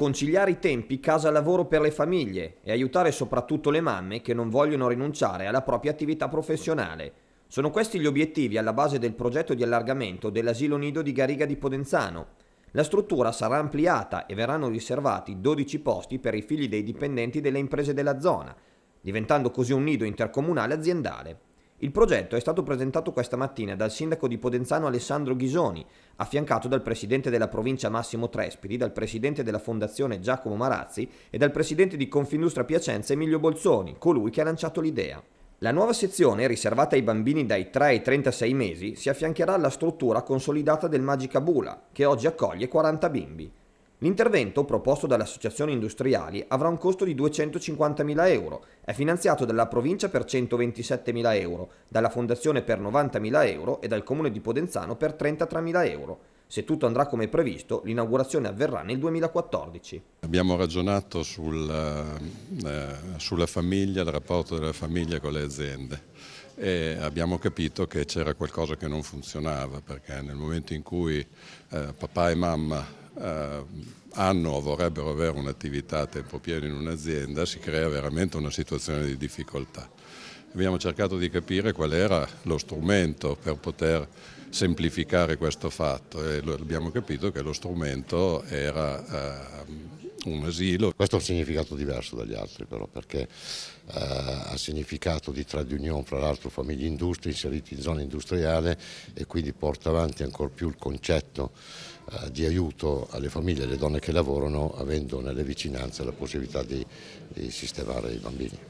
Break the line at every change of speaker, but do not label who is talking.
conciliare i tempi casa-lavoro per le famiglie e aiutare soprattutto le mamme che non vogliono rinunciare alla propria attività professionale. Sono questi gli obiettivi alla base del progetto di allargamento dell'asilo nido di Gariga di Podenzano. La struttura sarà ampliata e verranno riservati 12 posti per i figli dei dipendenti delle imprese della zona, diventando così un nido intercomunale aziendale. Il progetto è stato presentato questa mattina dal sindaco di Podenzano Alessandro Ghisoni, affiancato dal presidente della provincia Massimo Trespidi, dal presidente della fondazione Giacomo Marazzi e dal presidente di Confindustria Piacenza Emilio Bolzoni, colui che ha lanciato l'idea. La nuova sezione, riservata ai bambini dai 3 ai 36 mesi, si affiancherà alla struttura consolidata del Magica Bula, che oggi accoglie 40 bimbi. L'intervento, proposto dalle associazioni industriali, avrà un costo di 250.000 euro, è finanziato dalla provincia per 127.000 euro, dalla fondazione per 90.000 euro e dal comune di Podenzano per 33.000 euro. Se tutto andrà come previsto, l'inaugurazione avverrà nel 2014.
Abbiamo ragionato sul, eh, eh, sulla famiglia, il rapporto della famiglia con le aziende e abbiamo capito che c'era qualcosa che non funzionava perché nel momento in cui eh, papà e mamma eh, hanno o vorrebbero avere un'attività a tempo pieno in un'azienda si crea veramente una situazione di difficoltà. Abbiamo cercato di capire qual era lo strumento per poter semplificare questo fatto e abbiamo capito che lo strumento era
ehm, un asilo. Questo ha un significato diverso dagli altri però perché eh, ha significato di trade union fra l'altro famiglie industrie inserite in zona industriale e quindi porta avanti ancora più il concetto eh, di aiuto alle famiglie e alle donne che lavorano avendo nelle vicinanze la possibilità di, di sistemare i bambini.